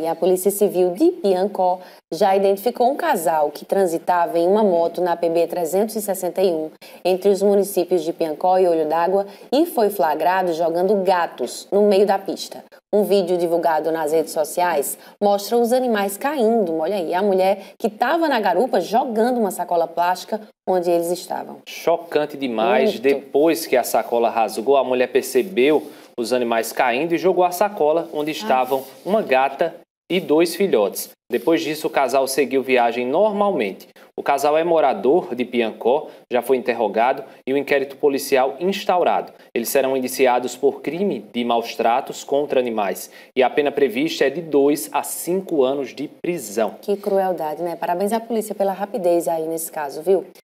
E a Polícia Civil de Piancó já identificou um casal que transitava em uma moto na PB 361 entre os municípios de Piancó e Olho d'Água e foi flagrado jogando gatos no meio da pista. Um vídeo divulgado nas redes sociais mostra os animais caindo. Olha aí, a mulher que estava na garupa jogando uma sacola plástica onde eles estavam. Chocante demais. Muito. Depois que a sacola rasgou, a mulher percebeu os animais caindo e jogou a sacola onde ah. estavam uma gata e dois filhotes. Depois disso, o casal seguiu viagem normalmente. O casal é morador de Piancó, já foi interrogado e o um inquérito policial instaurado. Eles serão indiciados por crime de maus tratos contra animais e a pena prevista é de dois a cinco anos de prisão. Que crueldade, né? Parabéns à polícia pela rapidez aí nesse caso, viu?